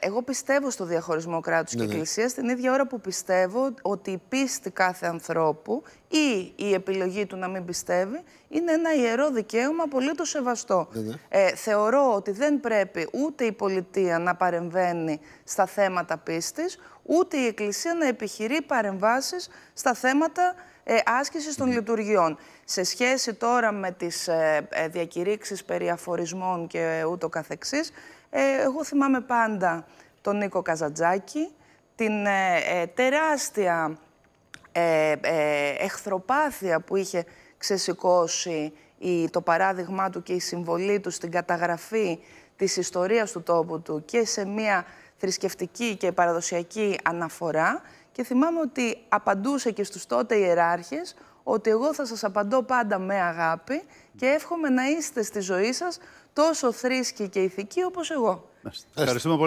εγώ πιστεύω στο διαχωρισμό κράτους και ναι, ναι. εκκλησίας την ίδια ώρα που πιστεύω ότι η πίστη κάθε ανθρώπου ή η επιλογή του να μην πιστεύει είναι ένα ιερό δικαίωμα το σεβαστό. Ναι, ε, θεωρώ ότι δεν πρέπει ούτε η πολιτεία να παρεμβαίνει στα θέματα πίστης, ούτε η εκκλησία να επιχειρεί παρεμβάσεις στα θέματα ε, άσκηση των λειτουργιών. Σε σχέση τώρα με τις ε, ε διακηρύξεις περί και ούτω καθεξής, ε, εγώ θυμάμαι πάντα τον Νίκο Καζαντζάκη, την ε, τεράστια εχθροπάθεια που είχε ξεσηκώσει το παράδειγμά του και η συμβολή του στην καταγραφή της ιστορίας του τόπου του και σε μια θρησκευτική και παραδοσιακή αναφορά και θυμάμαι ότι απαντούσε και στους τότε ιεράρχες ότι εγώ θα σας απαντώ πάντα με αγάπη και εύχομαι να είστε στη ζωή σας τόσο θρήσκοι και ηθικοί όπως εγώ. Ευχαριστούμε πολύ.